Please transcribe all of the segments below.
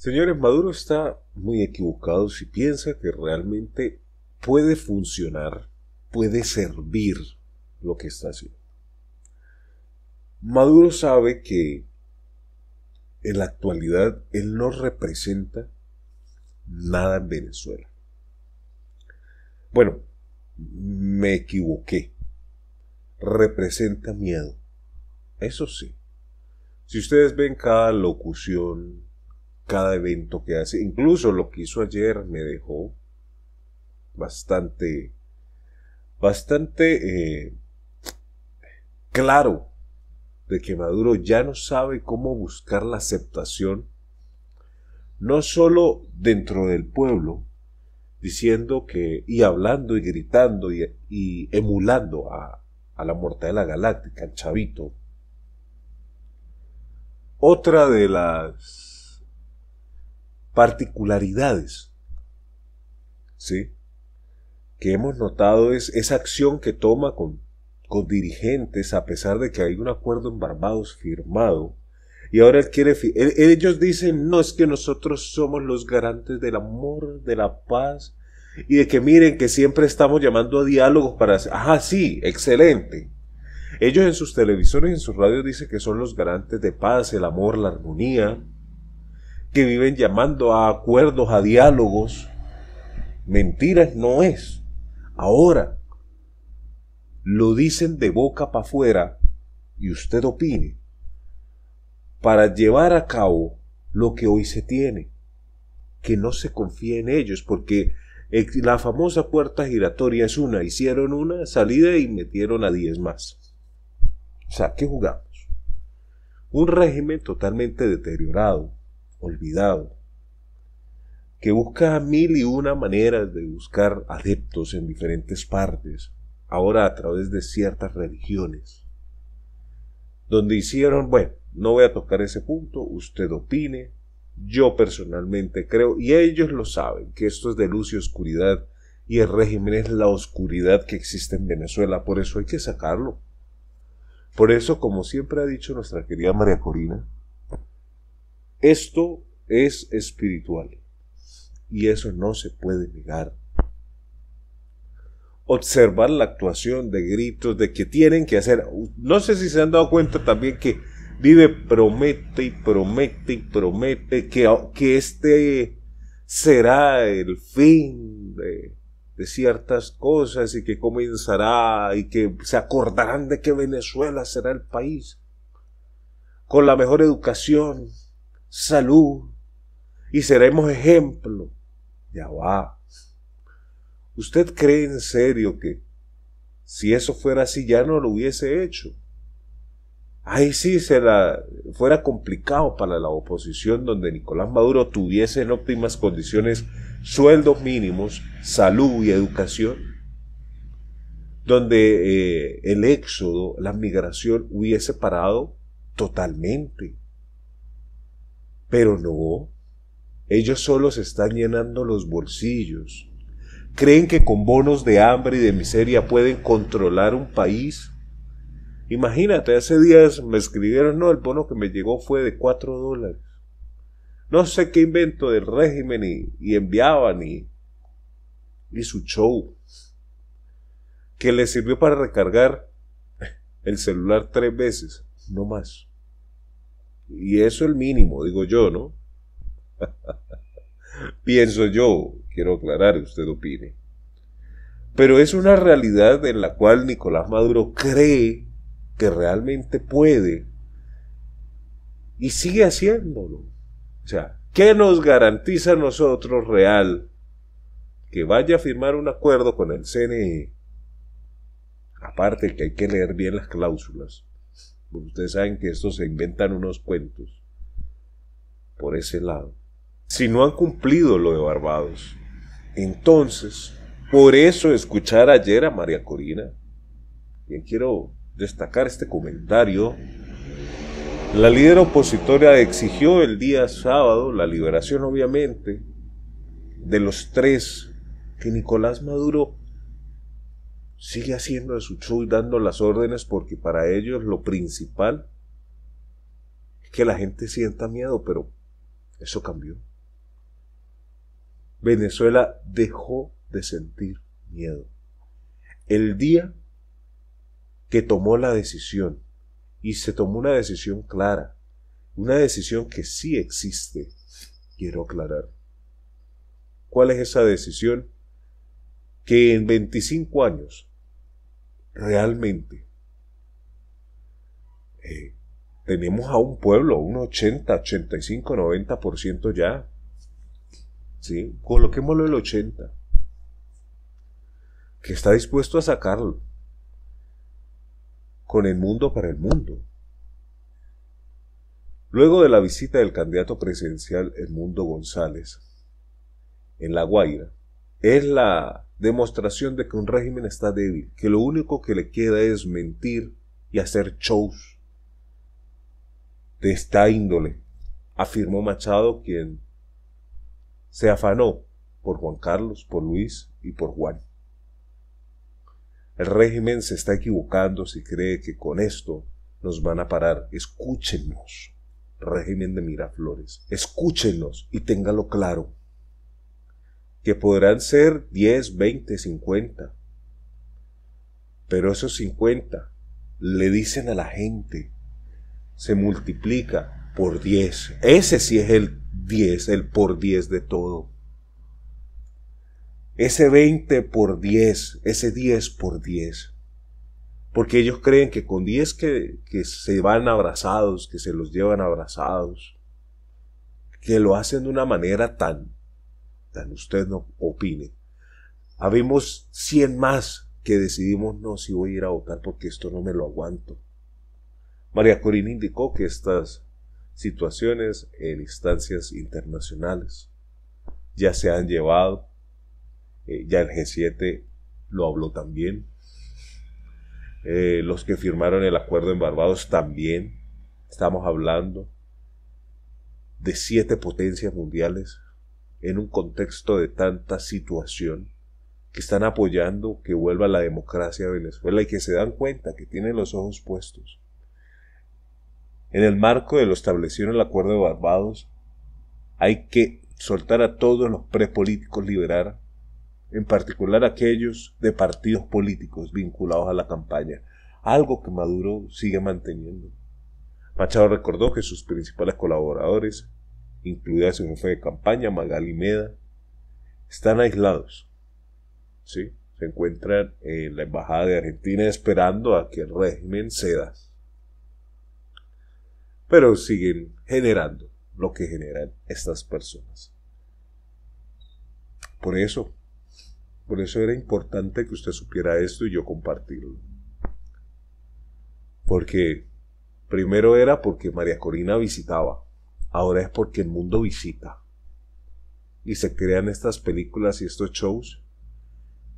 Señores, Maduro está muy equivocado si piensa que realmente puede funcionar, puede servir lo que está haciendo. Maduro sabe que en la actualidad él no representa nada en Venezuela. Bueno, me equivoqué. Representa miedo. Eso sí. Si ustedes ven cada locución cada evento que hace. Incluso lo que hizo ayer me dejó bastante, bastante eh, claro de que Maduro ya no sabe cómo buscar la aceptación, no solo dentro del pueblo, diciendo que, y hablando y gritando y, emulando a, a la Galáctica, al Chavito. Otra de las particularidades. ¿Sí? Que hemos notado es esa acción que toma con, dirigentes a pesar de que hay un acuerdo en Barbados firmado. Y ahora él quiere... ellos dicen, no es que nosotros somos los garantes del amor, de la paz, y de que miren que siempre estamos llamando a diálogos para... Ajá, sí, excelente. Ellos en sus televisores y en sus radios dicen que son los garantes de paz, el amor, la armonía, que viven llamando a acuerdos, a diálogos. Mentiras no es. Ahora, lo dicen de boca para afuera y usted opine para llevar a cabo lo que hoy se tiene. Que no se confíe en ellos porque la famosa puerta giratoria es una. Hicieron una salida y metieron a diez más. O sea, ¿qué jugamos? Un régimen totalmente deteriorado, olvidado, que busca mil y una maneras de buscar adeptos en diferentes partes, ahora a través de ciertas religiones, donde hicieron, bueno, no voy a tocar ese punto, usted opine, yo personalmente creo, y ellos lo saben, que esto es de luz y oscuridad, y el régimen es la oscuridad que existe en Venezuela, por eso hay que sacarlo. Por eso, como siempre ha dicho nuestra querida María Corina, esto es espiritual y eso no se puede negar. Observar la actuación de gritos, de que tienen que hacer. No sé si se han dado cuenta también que vive promete y promete y promete que, que este será el fin de, de ciertas cosas y que comenzará y que se acordarán de que Venezuela será el país con la mejor educación, salud y seremos ejemplo. Ya va. ¿Usted cree en serio que si eso fuera así ya no lo hubiese hecho? Ahí sí será fuera complicado para la oposición donde Nicolás Maduro tuviese en óptimas condiciones sueldos mínimos, salud y educación, donde eh, el éxodo, la migración hubiese parado totalmente. Pero no, ellos solo se están llenando los bolsillos. ¿Creen que con bonos de hambre y de miseria pueden controlar un país? Imagínate, hace días me escribieron, no, el bono que me llegó fue de cuatro dólares. No sé qué invento del régimen y, enviaban y, y su show, que le sirvió para recargar el celular tres veces, no más. Y eso el mínimo, digo yo, ¿no? Pienso yo, quiero aclarar, usted opine. Pero es una realidad en la cual Nicolás Maduro cree que realmente puede y sigue haciéndolo. O sea, ¿qué nos garantiza a nosotros real que vaya a firmar un acuerdo con el CNE? Aparte que hay que leer bien las cláusulas ustedes saben que estos se inventan unos cuentos por ese lado. Si no han cumplido lo de Barbados, entonces, por eso escuchar ayer a María Corina, y quiero destacar este comentario, la líder opositora exigió el día sábado la liberación, obviamente, de los tres que Nicolás Maduro sigue haciendo de su show y dando las órdenes porque para ellos lo principal es que la gente sienta miedo, pero eso cambió. Venezuela dejó de sentir miedo. El día que tomó la decisión, y se tomó una decisión clara, una decisión que sí existe, quiero aclarar. ¿Cuál es esa decisión? Que en 25 años realmente eh, tenemos a un pueblo, un 80, 85, 90% ya. ¿Sí? Coloquémoslo el 80. Que está dispuesto a sacarlo. Con el mundo para el mundo. Luego de la visita del candidato presidencial mundo González en La Guaira, es la demostración de que un régimen está débil, que lo único que le queda es mentir y hacer shows de esta índole, afirmó Machado, quien se afanó por Juan Carlos, por Luis y por Juan. El régimen se está equivocando si cree que con esto nos van a parar. Escúchenos, régimen de Miraflores, escúchenos y téngalo claro que podrán ser 10, 20, 50. Pero esos 50 le dicen a la gente, se multiplica por 10. Ese sí es el 10, el por 10 de todo. Ese 20 por 10, ese 10 por 10. Porque ellos creen que con 10 que, que se van abrazados, que se los llevan abrazados, que lo hacen de una manera tan usted no opine, habemos 100 más que decidimos no si voy a ir a votar porque esto no me lo aguanto. María Corina indicó que estas situaciones en instancias internacionales ya se han llevado, eh, ya el G7 lo habló también, eh, los que firmaron el acuerdo en Barbados también, estamos hablando de siete potencias mundiales en un contexto de tanta situación que están apoyando que vuelva la democracia a Venezuela y que se dan cuenta que tienen los ojos puestos. En el marco de lo establecido en el Acuerdo de Barbados, hay que soltar a todos los prepolíticos liberar, en particular aquellos de partidos políticos vinculados a la campaña, algo que Maduro sigue manteniendo. Machado recordó que sus principales colaboradores incluida su jefe de campaña, Magali Meda, están aislados. ¿sí? Se encuentran en la Embajada de Argentina esperando a que el régimen ceda. Pero siguen generando lo que generan estas personas. Por eso, por eso era importante que usted supiera esto y yo compartirlo. Porque primero era porque María Corina visitaba ahora es porque el mundo visita. Y se crean estas películas y estos shows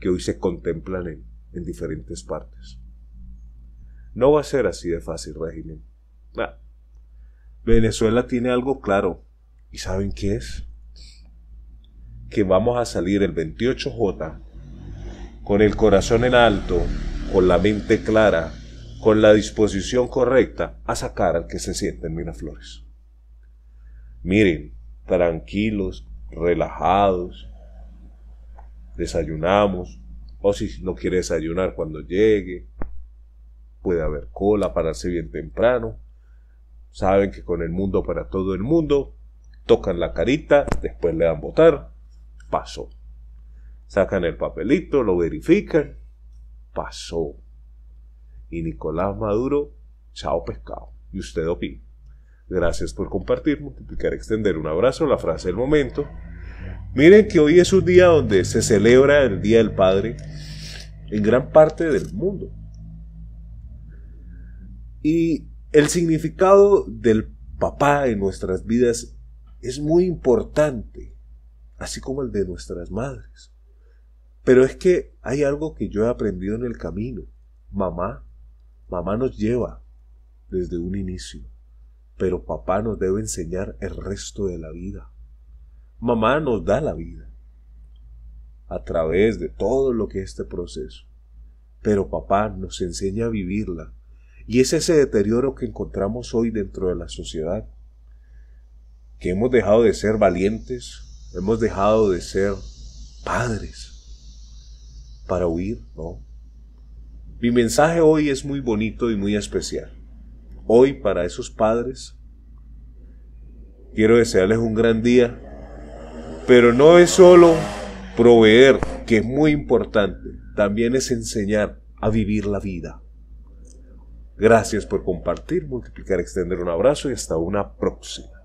que hoy se contemplan en, diferentes partes. No va a ser así de fácil, régimen. Ah. Venezuela tiene algo claro. ¿Y saben qué es? Que vamos a salir el 28J con el corazón en alto, con la mente clara, con la disposición correcta a sacar al que se siente en Miraflores. Miren, tranquilos, relajados, desayunamos, o si no quiere desayunar cuando llegue, puede haber cola, pararse bien temprano. Saben que con el mundo para todo el mundo, tocan la carita, después le dan votar, pasó. Sacan el papelito, lo verifican, pasó. Y Nicolás Maduro, chao pescado. ¿Y usted opina? Gracias por compartir, multiplicar, extender. Un abrazo, la frase del momento. Miren que hoy es un día donde se celebra el Día del Padre en gran parte del mundo. Y el significado del papá en nuestras vidas es muy importante, así como el de nuestras madres. Pero es que hay algo que yo he aprendido en el camino. Mamá, mamá nos lleva desde un inicio pero papá nos debe enseñar el resto de la vida. Mamá nos da la vida a través de todo lo que es este proceso. Pero papá nos enseña a vivirla. Y es ese deterioro que encontramos hoy dentro de la sociedad. Que hemos dejado de ser valientes, hemos dejado de ser padres para huir, ¿no? Mi mensaje hoy es muy bonito y muy especial hoy para esos padres. Quiero desearles un gran día, pero no es solo proveer, que es muy importante, también es enseñar a vivir la vida. Gracias por compartir, multiplicar, extender un abrazo y hasta una próxima.